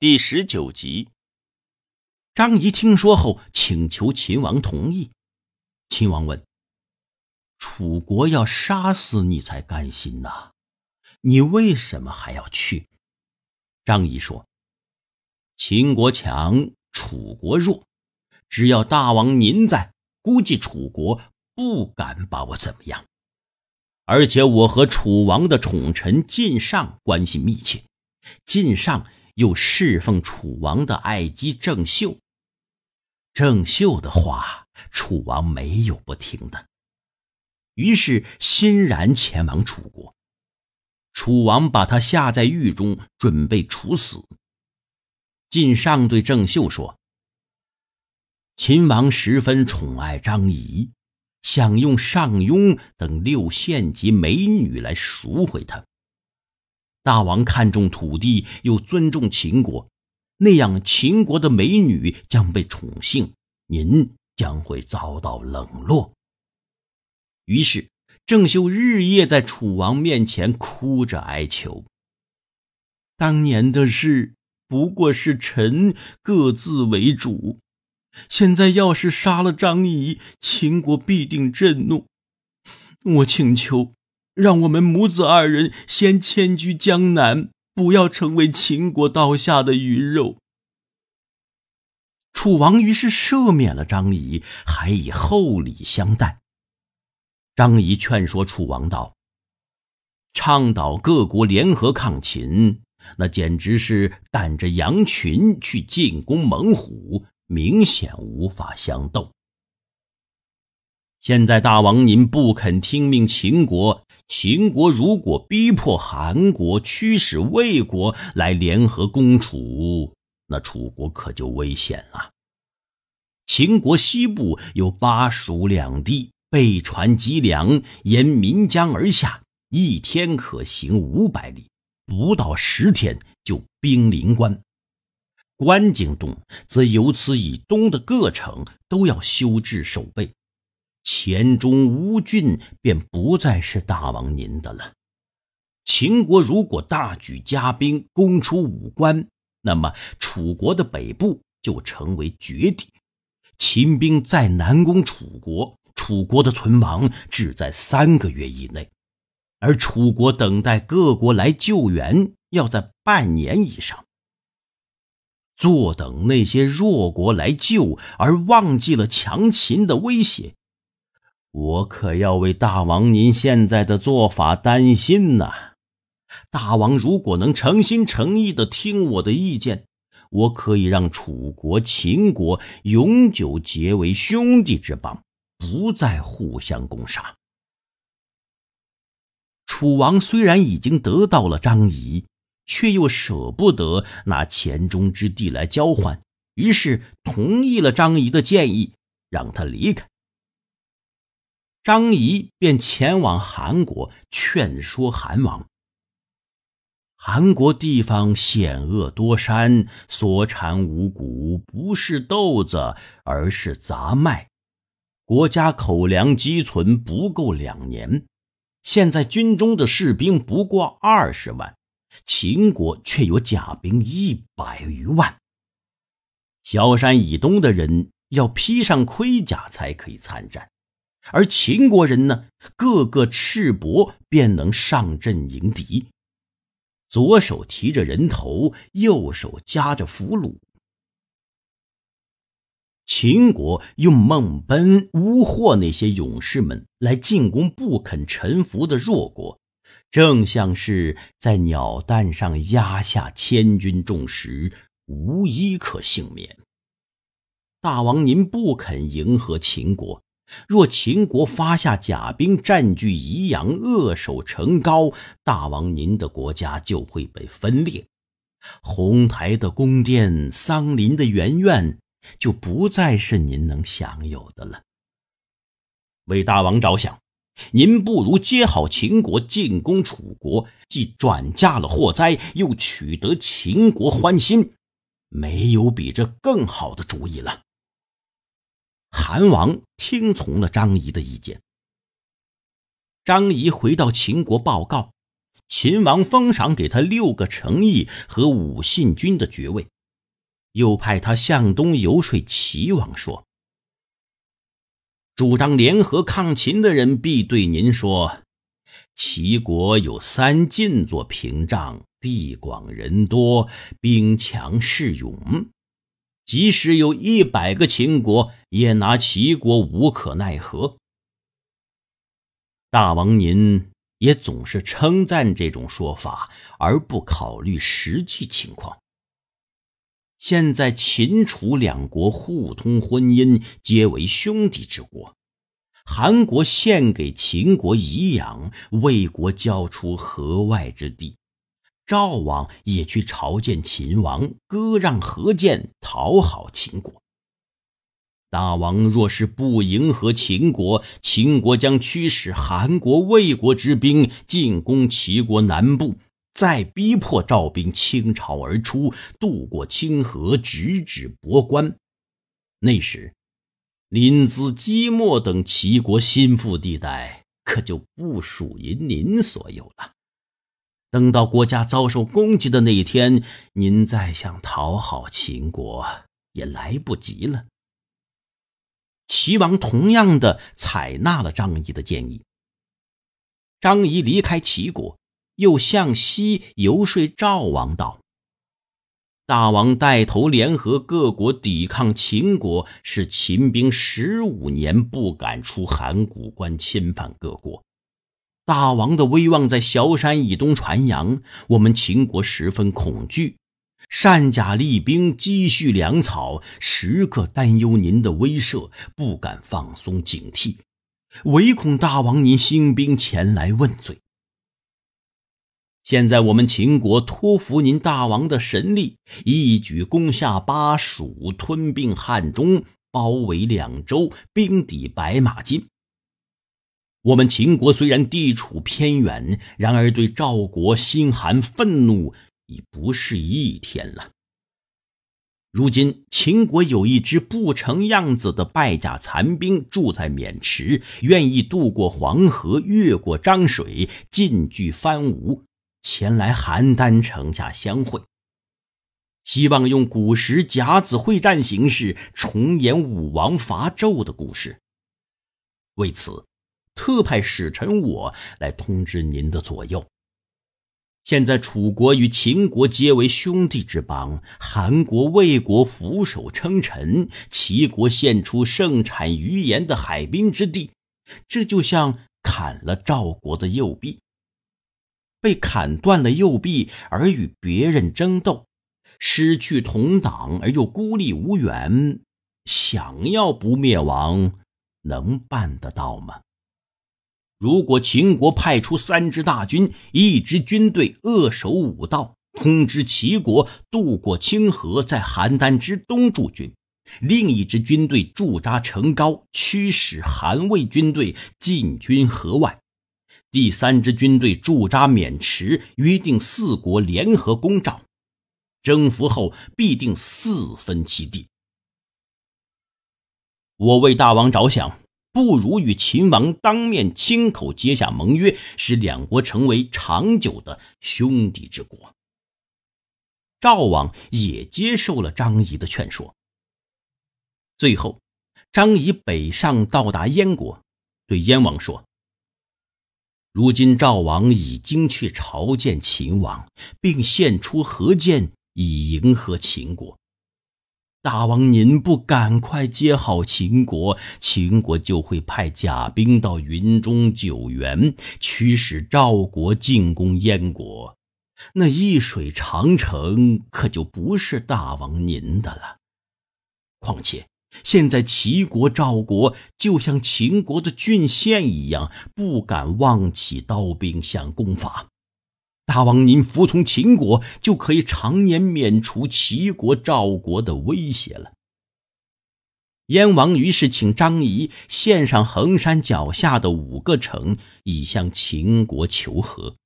第十九集，张仪听说后，请求秦王同意。秦王问：“楚国要杀死你才甘心呐？你为什么还要去？”张仪说：“秦国强，楚国弱，只要大王您在，估计楚国不敢把我怎么样。而且我和楚王的宠臣晋上关系密切，晋上又侍奉楚王的爱姬郑袖，郑袖的话，楚王没有不听的。于是欣然前往楚国，楚王把他下在狱中，准备处死。晋上对郑袖说：“秦王十分宠爱张仪，想用上庸等六县级美女来赎回他。”大王看重土地，又尊重秦国，那样秦国的美女将被宠幸，您将会遭到冷落。于是，郑袖日夜在楚王面前哭着哀求：“当年的事不过是臣各自为主，现在要是杀了张仪，秦国必定震怒。我请求。”让我们母子二人先迁居江南，不要成为秦国刀下的鱼肉。楚王于是赦免了张仪，还以厚礼相待。张仪劝说楚王道：“倡导各国联合抗秦，那简直是赶着羊群去进攻猛虎，明显无法相斗。”现在大王您不肯听命秦国，秦国如果逼迫韩国驱使魏国来联合攻楚，那楚国可就危险了。秦国西部有巴蜀两地，背船脊梁，沿岷江而下，一天可行五百里，不到十天就兵临关。关经东，则由此以东的各城都要修治守备。黔中乌郡便不再是大王您的了。秦国如果大举加兵攻出武关，那么楚国的北部就成为绝地。秦兵再南攻楚国，楚国的存亡只在三个月以内；而楚国等待各国来救援，要在半年以上。坐等那些弱国来救，而忘记了强秦的威胁。我可要为大王您现在的做法担心呐！大王如果能诚心诚意地听我的意见，我可以让楚国、秦国永久结为兄弟之邦，不再互相攻杀。楚王虽然已经得到了张仪，却又舍不得拿黔中之地来交换，于是同意了张仪的建议，让他离开。张仪便前往韩国劝说韩王。韩国地方险恶多山，所产五谷不是豆子，而是杂麦。国家口粮积存不够两年。现在军中的士兵不过二十万，秦国却有甲兵一百余万。萧山以东的人要披上盔甲才可以参战。而秦国人呢，个个赤膊便能上阵迎敌，左手提着人头，右手夹着俘虏。秦国用孟贲、乌获那些勇士们来进攻不肯臣服的弱国，正像是在鸟蛋上压下千钧重石，无一可幸免。大王，您不肯迎合秦国。若秦国发下甲兵，占据宜阳，扼守城高，大王您的国家就会被分裂，红台的宫殿，桑林的园苑，就不再是您能享有的了。为大王着想，您不如接好秦国进攻楚国，既转嫁了祸灾，又取得秦国欢心，没有比这更好的主意了。韩王听从了张仪的意见。张仪回到秦国报告，秦王封赏给他六个城邑和五信君的爵位，又派他向东游说齐王，说：“主张联合抗秦的人必对您说，齐国有三晋做屏障，地广人多，兵强势勇。”即使有一百个秦国，也拿齐国无可奈何。大王您也总是称赞这种说法，而不考虑实际情况。现在秦楚两国互通婚姻，皆为兄弟之国。韩国献给秦国颐养，魏国交出河外之地。赵王也去朝见秦王，割让河间，讨好秦国。大王若是不迎合秦国，秦国将驱使韩国、魏国之兵进攻齐国南部，再逼迫赵兵倾巢而出，渡过清河，直指博关。那时，临淄、即墨等齐国心腹地带，可就不属于您所有了。等到国家遭受攻击的那一天，您再想讨好秦国也来不及了。齐王同样的采纳了张仪的建议。张仪离开齐国，又向西游说赵王道：“大王带头联合各国抵抗秦国，使秦兵十五年不敢出函谷关侵犯各国。”大王的威望在崤山以东传扬，我们秦国十分恐惧，善甲厉兵，积蓄粮草，时刻担忧您的威慑，不敢放松警惕，唯恐大王您兴兵前来问罪。现在我们秦国托付您大王的神力，一举攻下巴蜀，吞并汉中，包围两州，兵抵白马津。我们秦国虽然地处偏远，然而对赵国心寒愤怒已不是一天了。如今秦国有一支不成样子的败甲残兵住在渑池，愿意渡过黄河，越过漳水，进军番吴，前来邯郸城下相会，希望用古时甲子会战形式重演武王伐纣的故事。为此。特派使臣我来通知您的左右。现在楚国与秦国皆为兄弟之邦，韩国、魏国俯首称臣，齐国献出盛产鱼盐的海滨之地，这就像砍了赵国的右臂。被砍断了右臂而与别人争斗，失去同党而又孤立无援，想要不灭亡，能办得到吗？如果秦国派出三支大军，一支军队扼守武道，通知齐国渡过清河，在邯郸之东驻军；另一支军队驻扎成皋，驱使韩魏军队进军河外；第三支军队驻扎渑池，约定四国联合攻赵，征服后必定四分其地。我为大王着想。不如与秦王当面亲口结下盟约，使两国成为长久的兄弟之国。赵王也接受了张仪的劝说。最后，张仪北上到达燕国，对燕王说：“如今赵王已经去朝见秦王，并献出何剑以迎合秦国。”大王，您不赶快接好秦国，秦国就会派甲兵到云中、九原，驱使赵国进攻燕国，那一水长城可就不是大王您的了。况且，现在齐国、赵国就像秦国的郡县一样，不敢妄起刀兵相攻伐。大王，您服从秦国，就可以常年免除齐国、赵国的威胁了。燕王于是请张仪献上衡山脚下的五个城，以向秦国求和。